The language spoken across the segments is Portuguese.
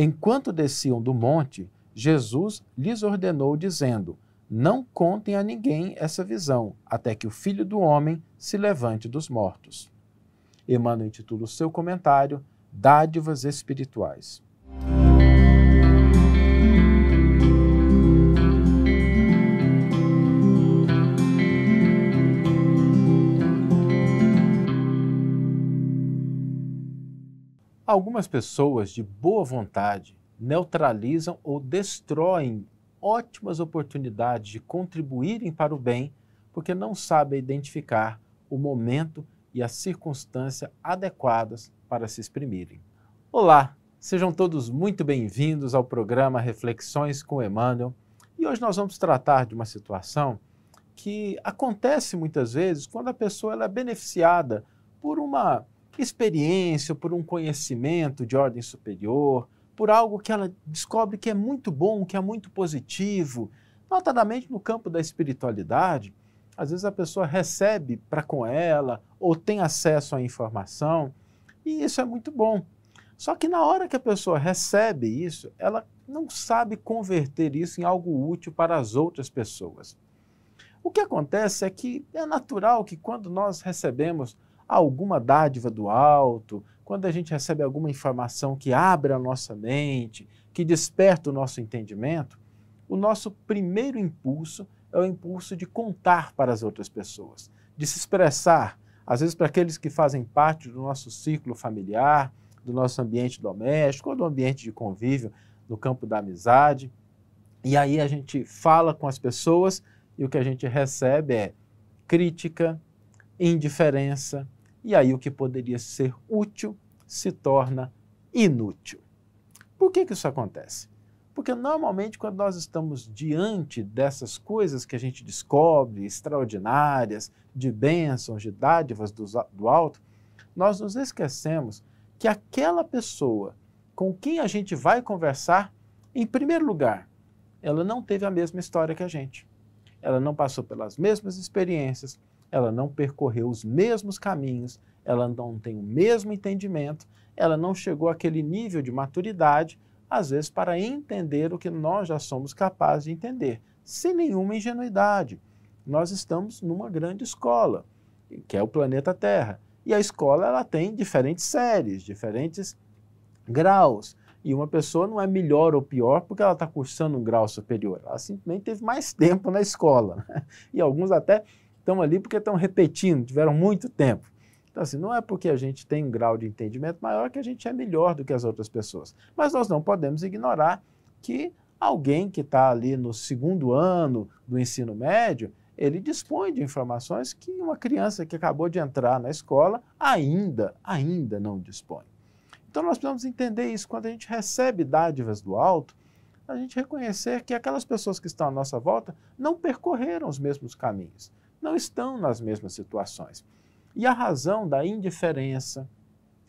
Enquanto desciam do monte, Jesus lhes ordenou, dizendo: Não contem a ninguém essa visão, até que o filho do homem se levante dos mortos. Emmanuel intitula o seu comentário Dádivas Espirituais. Algumas pessoas de boa vontade neutralizam ou destroem ótimas oportunidades de contribuírem para o bem porque não sabem identificar o momento e a circunstância adequadas para se exprimirem. Olá, sejam todos muito bem-vindos ao programa Reflexões com Emmanuel e hoje nós vamos tratar de uma situação que acontece muitas vezes quando a pessoa é beneficiada por uma experiência, por um conhecimento de ordem superior, por algo que ela descobre que é muito bom, que é muito positivo. Notadamente no campo da espiritualidade, às vezes a pessoa recebe para com ela ou tem acesso à informação, e isso é muito bom. Só que na hora que a pessoa recebe isso, ela não sabe converter isso em algo útil para as outras pessoas. O que acontece é que é natural que quando nós recebemos alguma dádiva do alto, quando a gente recebe alguma informação que abre a nossa mente, que desperta o nosso entendimento, o nosso primeiro impulso é o impulso de contar para as outras pessoas, de se expressar, às vezes para aqueles que fazem parte do nosso ciclo familiar, do nosso ambiente doméstico ou do ambiente de convívio, no campo da amizade. E aí a gente fala com as pessoas e o que a gente recebe é crítica, indiferença, e aí o que poderia ser útil se torna inútil. Por que, que isso acontece? Porque normalmente, quando nós estamos diante dessas coisas que a gente descobre, extraordinárias, de bênçãos, de dádivas do, do alto, nós nos esquecemos que aquela pessoa com quem a gente vai conversar, em primeiro lugar, ela não teve a mesma história que a gente. Ela não passou pelas mesmas experiências, ela não percorreu os mesmos caminhos, ela não tem o mesmo entendimento, ela não chegou àquele nível de maturidade, às vezes, para entender o que nós já somos capazes de entender, sem nenhuma ingenuidade. Nós estamos numa grande escola, que é o planeta Terra. E a escola ela tem diferentes séries, diferentes graus. E uma pessoa não é melhor ou pior porque ela está cursando um grau superior. Ela simplesmente teve mais tempo na escola. Né? E alguns até estão ali porque estão repetindo, tiveram muito tempo. Então, assim, não é porque a gente tem um grau de entendimento maior que a gente é melhor do que as outras pessoas. Mas nós não podemos ignorar que alguém que está ali no segundo ano do ensino médio, ele dispõe de informações que uma criança que acabou de entrar na escola ainda, ainda não dispõe. Então nós precisamos entender isso. Quando a gente recebe dádivas do alto, a gente reconhecer que aquelas pessoas que estão à nossa volta não percorreram os mesmos caminhos não estão nas mesmas situações. E a razão da indiferença,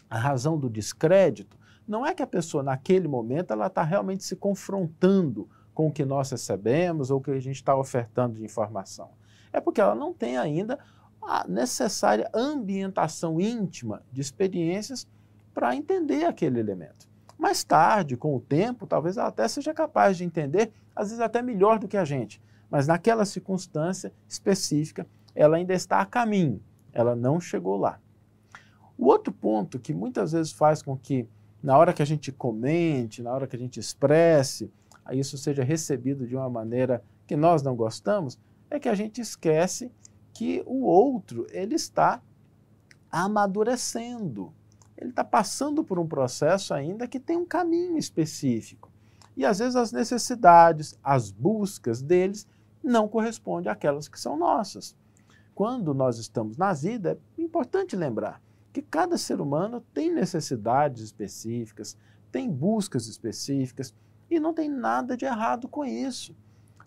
a razão do descrédito, não é que a pessoa, naquele momento, ela está realmente se confrontando com o que nós recebemos ou o que a gente está ofertando de informação. É porque ela não tem ainda a necessária ambientação íntima de experiências para entender aquele elemento. Mais tarde, com o tempo, talvez ela até seja capaz de entender, às vezes até melhor do que a gente, mas naquela circunstância específica, ela ainda está a caminho, ela não chegou lá. O outro ponto que muitas vezes faz com que, na hora que a gente comente, na hora que a gente expresse, isso seja recebido de uma maneira que nós não gostamos, é que a gente esquece que o outro ele está amadurecendo, ele está passando por um processo ainda que tem um caminho específico. E às vezes as necessidades, as buscas deles não corresponde àquelas que são nossas. Quando nós estamos na vida, é importante lembrar que cada ser humano tem necessidades específicas, tem buscas específicas e não tem nada de errado com isso.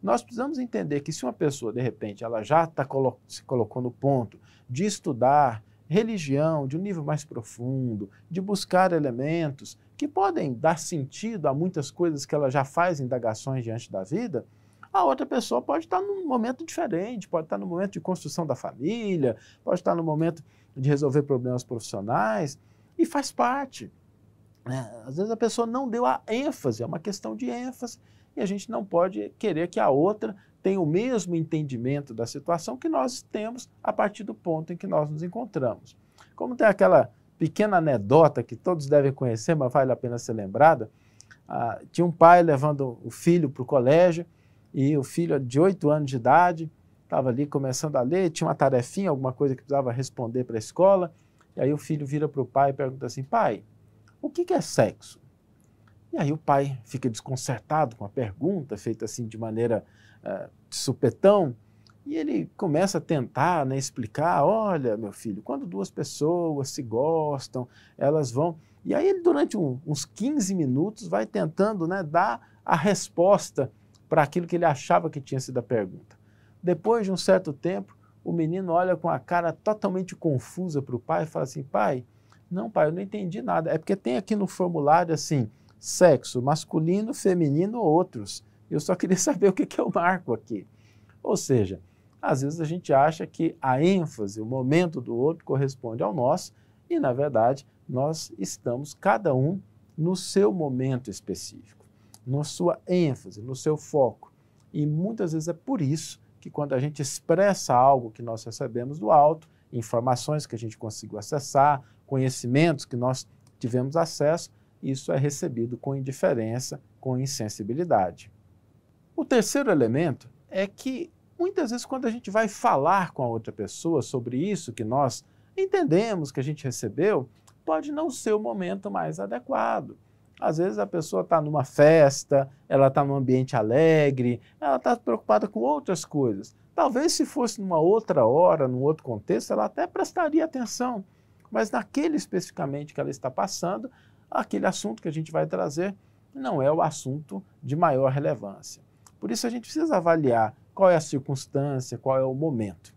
Nós precisamos entender que se uma pessoa, de repente, ela já tá colo se colocou no ponto de estudar religião de um nível mais profundo, de buscar elementos que podem dar sentido a muitas coisas que ela já faz indagações diante da vida, a outra pessoa pode estar num momento diferente, pode estar no momento de construção da família, pode estar no momento de resolver problemas profissionais, e faz parte. Né? Às vezes a pessoa não deu a ênfase, é uma questão de ênfase, e a gente não pode querer que a outra tenha o mesmo entendimento da situação que nós temos a partir do ponto em que nós nos encontramos. Como tem aquela pequena anedota que todos devem conhecer, mas vale a pena ser lembrada, ah, tinha um pai levando o filho para o colégio e o filho de 8 anos de idade estava ali começando a ler, tinha uma tarefinha, alguma coisa que precisava responder para a escola, e aí o filho vira para o pai e pergunta assim, pai, o que, que é sexo? E aí o pai fica desconcertado com a pergunta, feita assim de maneira uh, de supetão, e ele começa a tentar né, explicar: olha, meu filho, quando duas pessoas se gostam, elas vão. E aí ele, durante um, uns 15 minutos, vai tentando né, dar a resposta para aquilo que ele achava que tinha sido a pergunta. Depois de um certo tempo, o menino olha com a cara totalmente confusa para o pai e fala assim: pai, não, pai, eu não entendi nada. É porque tem aqui no formulário assim: sexo masculino, feminino ou outros. Eu só queria saber o que, que eu marco aqui. Ou seja, às vezes a gente acha que a ênfase, o momento do outro corresponde ao nosso e, na verdade, nós estamos cada um no seu momento específico na sua ênfase, no seu foco. E muitas vezes é por isso que quando a gente expressa algo que nós recebemos do alto, informações que a gente conseguiu acessar, conhecimentos que nós tivemos acesso, isso é recebido com indiferença, com insensibilidade. O terceiro elemento é que muitas vezes quando a gente vai falar com a outra pessoa sobre isso que nós entendemos que a gente recebeu, pode não ser o momento mais adequado. Às vezes a pessoa está numa festa, ela está num ambiente alegre, ela está preocupada com outras coisas. Talvez se fosse numa outra hora, num outro contexto, ela até prestaria atenção. Mas naquele especificamente que ela está passando, aquele assunto que a gente vai trazer não é o assunto de maior relevância. Por isso a gente precisa avaliar qual é a circunstância, qual é o momento.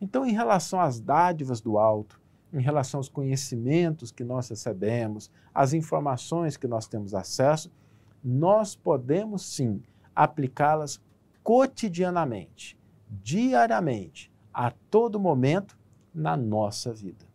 Então, em relação às dádivas do alto, em relação aos conhecimentos que nós recebemos, às informações que nós temos acesso, nós podemos sim aplicá-las cotidianamente, diariamente, a todo momento na nossa vida.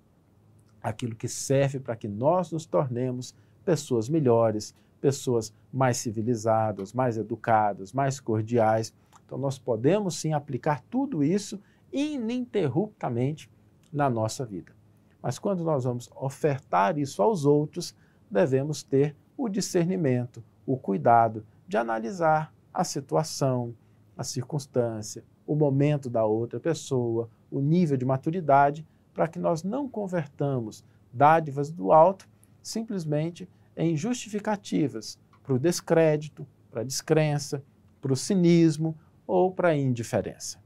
Aquilo que serve para que nós nos tornemos pessoas melhores, pessoas mais civilizadas, mais educadas, mais cordiais. Então, nós podemos sim aplicar tudo isso ininterruptamente na nossa vida. Mas quando nós vamos ofertar isso aos outros, devemos ter o discernimento, o cuidado de analisar a situação, a circunstância, o momento da outra pessoa, o nível de maturidade, para que nós não convertamos dádivas do alto simplesmente em justificativas para o descrédito, para a descrença, para o cinismo ou para a indiferença.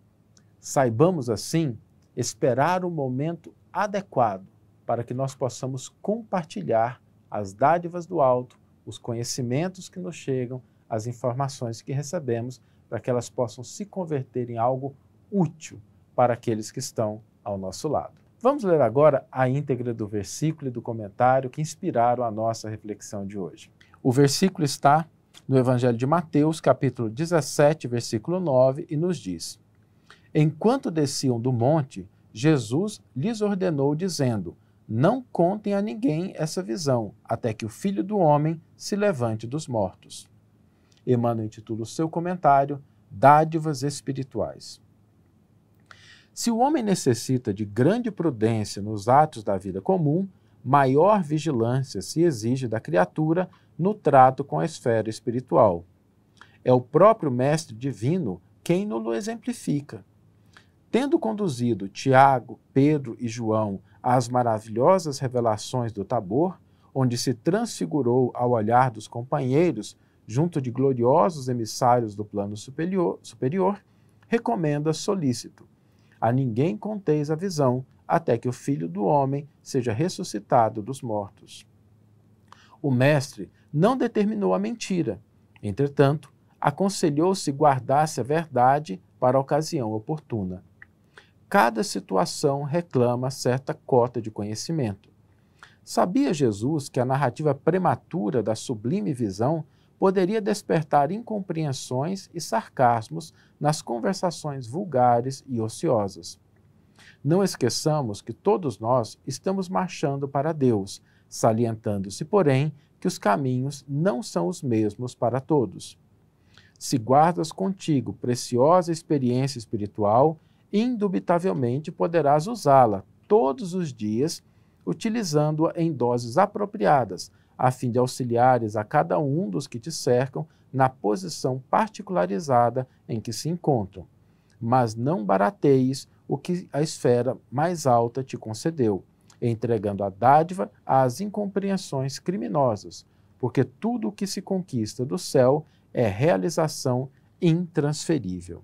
Saibamos, assim, esperar o momento adequado para que nós possamos compartilhar as dádivas do alto, os conhecimentos que nos chegam, as informações que recebemos, para que elas possam se converter em algo útil para aqueles que estão ao nosso lado. Vamos ler agora a íntegra do versículo e do comentário que inspiraram a nossa reflexão de hoje. O versículo está no Evangelho de Mateus, capítulo 17, versículo 9, e nos diz: Enquanto desciam do monte, Jesus lhes ordenou, dizendo: Não contem a ninguém essa visão, até que o filho do homem se levante dos mortos. Emmanuel intitula o seu comentário Dádivas Espirituais. Se o homem necessita de grande prudência nos atos da vida comum, maior vigilância se exige da criatura no trato com a esfera espiritual. É o próprio Mestre Divino quem nos exemplifica. Tendo conduzido Tiago, Pedro e João às maravilhosas revelações do Tabor, onde se transfigurou ao olhar dos companheiros, junto de gloriosos emissários do plano superior, superior recomenda solícito: A ninguém conteis a visão, até que o filho do homem seja ressuscitado dos mortos. O Mestre não determinou a mentira, entretanto, aconselhou-se guardasse a verdade para a ocasião oportuna cada situação reclama certa cota de conhecimento. Sabia Jesus que a narrativa prematura da sublime visão poderia despertar incompreensões e sarcasmos nas conversações vulgares e ociosas. Não esqueçamos que todos nós estamos marchando para Deus, salientando-se, porém, que os caminhos não são os mesmos para todos. Se guardas contigo preciosa experiência espiritual, indubitavelmente poderás usá-la todos os dias, utilizando-a em doses apropriadas, a fim de auxiliares a cada um dos que te cercam na posição particularizada em que se encontram. Mas não barateis o que a esfera mais alta te concedeu, entregando a dádiva às incompreensões criminosas, porque tudo o que se conquista do céu é realização intransferível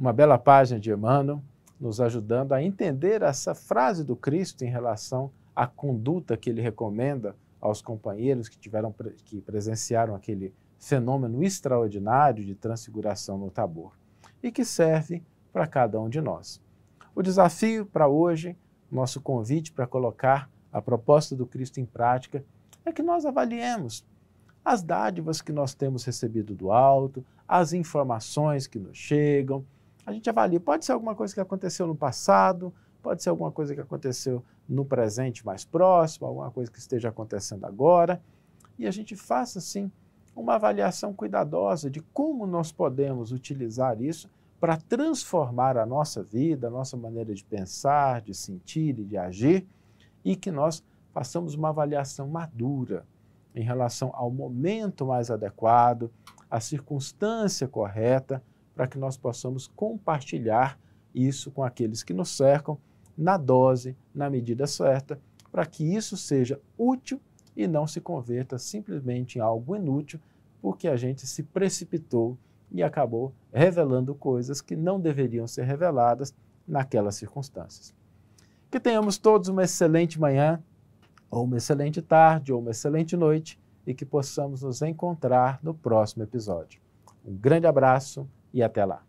uma bela página de Emmanuel, nos ajudando a entender essa frase do Cristo em relação à conduta que ele recomenda aos companheiros que tiveram que presenciaram aquele fenômeno extraordinário de transfiguração no Tabor e que serve para cada um de nós. O desafio para hoje, nosso convite para colocar a proposta do Cristo em prática, é que nós avaliemos as dádivas que nós temos recebido do alto, as informações que nos chegam, a gente avalia. Pode ser alguma coisa que aconteceu no passado, pode ser alguma coisa que aconteceu no presente mais próximo, alguma coisa que esteja acontecendo agora. E a gente faça, assim, uma avaliação cuidadosa de como nós podemos utilizar isso para transformar a nossa vida, a nossa maneira de pensar, de sentir e de agir, e que nós façamos uma avaliação madura em relação ao momento mais adequado, à circunstância correta, para que nós possamos compartilhar isso com aqueles que nos cercam, na dose, na medida certa, para que isso seja útil e não se converta simplesmente em algo inútil, porque a gente se precipitou e acabou revelando coisas que não deveriam ser reveladas naquelas circunstâncias. Que tenhamos todos uma excelente manhã, ou uma excelente tarde, ou uma excelente noite e que possamos nos encontrar no próximo episódio. Um grande abraço e até lá.